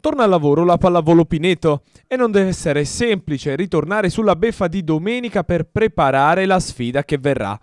Torna al lavoro la pallavolo Pineto e non deve essere semplice ritornare sulla beffa di domenica per preparare la sfida che verrà.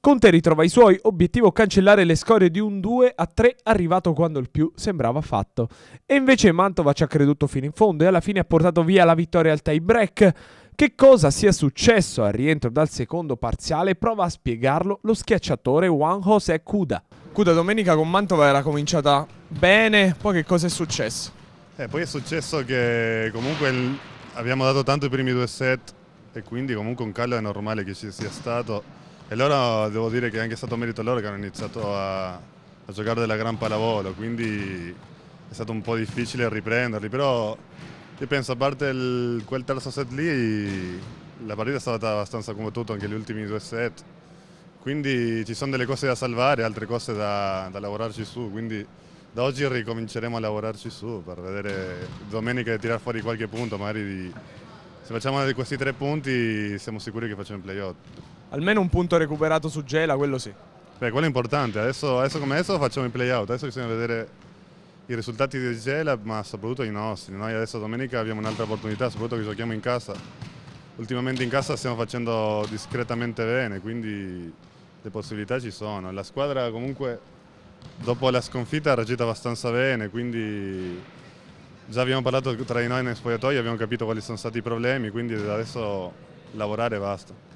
Conte ritrova i suoi, obiettivo cancellare le scorie di un 2 a 3 arrivato quando il più sembrava fatto. E invece Mantova ci ha creduto fino in fondo e alla fine ha portato via la vittoria al tie break. Che cosa sia successo al rientro dal secondo parziale prova a spiegarlo lo schiacciatore Juan José Cuda. Cuda domenica con Mantova era cominciata bene, poi che cosa è successo? Eh, poi è successo che comunque il, abbiamo dato tanto i primi due set e quindi comunque un callo è normale che ci sia stato. E loro devo dire che è anche stato merito loro che hanno iniziato a, a giocare della gran pallavolo, quindi è stato un po' difficile riprenderli, però io penso a parte il, quel terzo set lì la partita è stata abbastanza combattuta anche gli ultimi due set, quindi ci sono delle cose da salvare, altre cose da, da lavorarci su, quindi da oggi ricominceremo a lavorarci su per vedere domenica di tirare fuori qualche punto, magari di... se facciamo uno di questi tre punti siamo sicuri che facciamo il playoff. Almeno un punto recuperato su Gela, quello sì. Beh, quello è importante, adesso, adesso come adesso facciamo il playout, adesso bisogna vedere i risultati di Gela, ma soprattutto i nostri. Noi adesso domenica abbiamo un'altra opportunità, soprattutto che giochiamo in casa. Ultimamente in casa stiamo facendo discretamente bene, quindi le possibilità ci sono. La squadra comunque dopo la sconfitta ha reagito abbastanza bene, quindi già abbiamo parlato tra di noi nel spogliatoio, abbiamo capito quali sono stati i problemi, quindi adesso lavorare e basta.